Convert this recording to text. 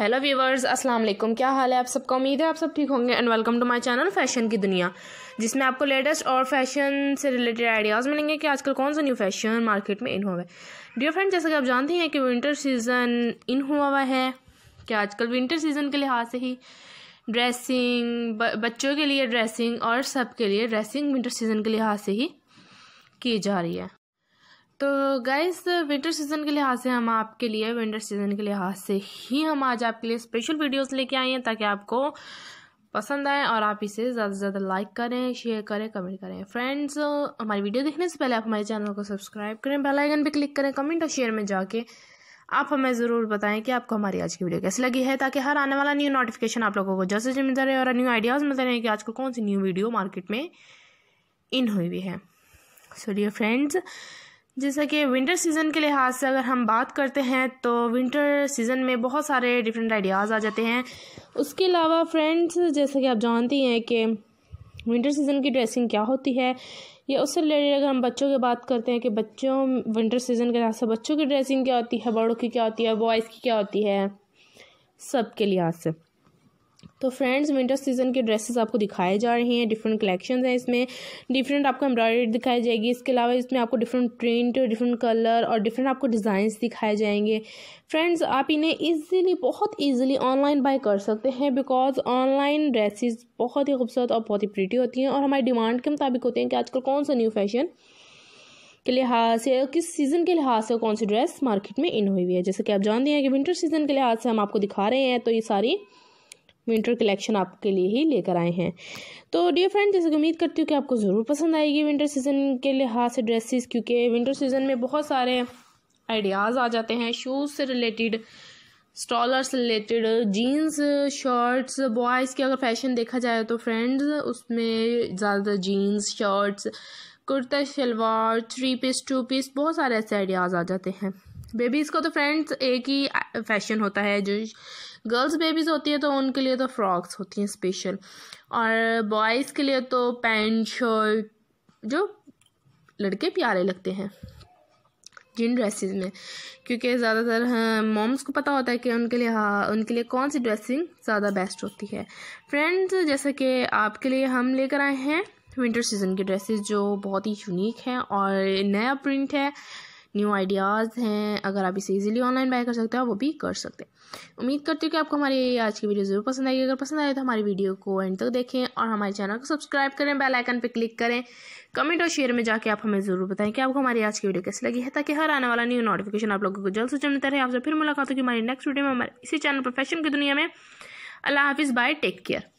hello viewers अस्सलाम वालेकुम क्या हाल है आप सबका उम्मीद है आप सब ठीक होंगे and welcome to my channel fashion की दुनिया जिसमें आपको लेटेस्ट और फैशन से रिलेटेड आइडियाज़ मिलेंगे कि आजकल कौन सा न्यू फैशन मार्केट में इन हुआ है डियर फ्रेंड जैसे कि आप जानते हैं कि विंटर सीज़न इन हुआ हुआ है कि आजकल विंटर सीज़न के लिहाज से ही ड्रेसिंग बच्चों के लिए ड्रेसिंग और सब के लिए ड्रेसिंग विंटर सीज़न के लिहाज से ही की जा रही है तो गैस विंटर सीज़न के लिहाज से हम आपके लिए विंटर सीज़न के लिहाज से ही हम आज आपके लिए स्पेशल वीडियोस लेके आए हैं ताकि आपको पसंद आए और आप इसे ज़्यादा से ज़्यादा लाइक करें शेयर करें कमेंट करें फ्रेंड्स हमारी वीडियो देखने से पहले आप हमारे चैनल को सब्सक्राइब करें बेल आइकन क्लिक करें कमेंट और शेयर में जाके आप हमें ज़रूर बताएं कि आपको हमारी आज की वीडियो कैसी लगी है ताकि हर आने वाला न्यू नोटिफिकेशन आप लोगों को जैसे जैसे मिलता रहे और न्यू आइडियाज़ मिलते रहे कि आजकल कौन सी न्यू वीडियो मार्केट में इन हुई हुई है सो डियर फ्रेंड्स जैसा कि विंटर सीज़न के लिहाज से अगर हम बात करते हैं तो विंटर सीज़न में बहुत सारे डिफरेंट आइडियाज़ आ जाते हैं उसके अलावा फ्रेंड्स जैसा कि आप जानती हैं कि विंटर सीज़न की ड्रेसिंग क्या होती है या उससे रिलेटेड अगर हम बच्चों की बात करते हैं कि बच्चों विंटर सीज़न के लिहाज से बच्चों की ड्रेसिंग क्या होती है बड़ों की क्या होती है बॉयज़ की क्या होती है सब के लिहाज से तो फ्रेंड्स विंटर सीजन के ड्रेसेस आपको दिखाए जा रहे हैं डिफरेंट कलेक्शंस हैं इसमें डिफरेंट आपको एम्ब्रॉयडरी दिखाई जाएगी इसके अलावा इसमें आपको डिफरेंट प्रिंट डिफरेंट कलर और डिफरेंट आपको डिज़ाइंस दिखाए जाएंगे फ्रेंड्स आप इन्हें ईजिली बहुत इजीली ऑनलाइन बाय कर सकते हैं बिकॉज ऑनलाइन ड्रेसेस बहुत ही खूबसूरत और बहुत ही प्रिटी होती हैं और हमारी डिमांड के मुताबिक होते हैं कि आजकल कौन सा न्यू फैशन के लिहाज से किस सीज़न के लिहाज से कौन सी ड्रेस मार्केट में इन हुई हुई है जैसे कि आप जानते हैं कि विंटर सीज़न के लिहाज से हम आपको दिखा रहे हैं तो ये सारी विंटर कलेक्शन आपके लिए ही लेकर आए हैं तो डियर फ्रेंड जैसे उम्मीद करती हूँ कि आपको ज़रूर पसंद आएगी विंटर सीज़न के लिहाज से ड्रेसेस क्योंकि विंटर सीज़न में बहुत सारे आइडियाज़ आ जाते हैं शूज़ से रिलेटेड स्टॉलर से रिलेटेड जीन्स शर्ट्स बॉयज़ के अगर फैशन देखा जाए तो फ्रेंड्स उसमें ज़्यादातर jeans shirts kurta shalwar three piece two piece बहुत सारे ऐसे आइडियाज़ आ जाते हैं बेबीज़ को तो फ्रेंड्स एक ही फैशन होता है जो गर्ल्स बेबीज़ होती है तो उनके लिए तो फ्रॉक्स होती हैं स्पेशल और बॉयज़ के लिए तो पैंट शर्ट जो लड़के प्यारे लगते हैं जिन ड्रेसेस में क्योंकि ज़्यादातर मॉम्स हाँ, को पता होता है कि उनके लिए हाँ उनके लिए कौन सी ड्रेसिंग ज़्यादा बेस्ट होती है फ्रेंड्स जैसा कि आपके लिए हम लेकर आए हैं विंटर सीज़न के ड्रेसेस जो बहुत ही यूनिक हैं और नया प्रिंट है न्यू आइडियाज़ हैं अगर आप इसे इजीली ऑनलाइन बाय कर सकते हो वो भी कर सकते हैं उम्मीद करती हूँ कि आपको हमारी आज की वीडियो ज़रूर पसंद आएगी अगर पसंद आए तो हमारी वीडियो को एंड तक देखें और हमारे चैनल को सब्सक्राइब करें बेल आइकन पर क्लिक करें कमेंट और शेयर में जाके आप हमें ज़रूर बताएं कि आपको हमारी आज की वीडियो कैसी लगी है ताकि हर आने वाला न्यू नोटिफिकेशन आप लोगों को जल्द से जल्द मिलता रहे आपसे फिर मुलाकात होगी हमारी नेक्स्ट वीडियो में हमारे इसी चैनल पर फैशन की दुनिया में अल्लाह हाफिज़ बाय टेक केयर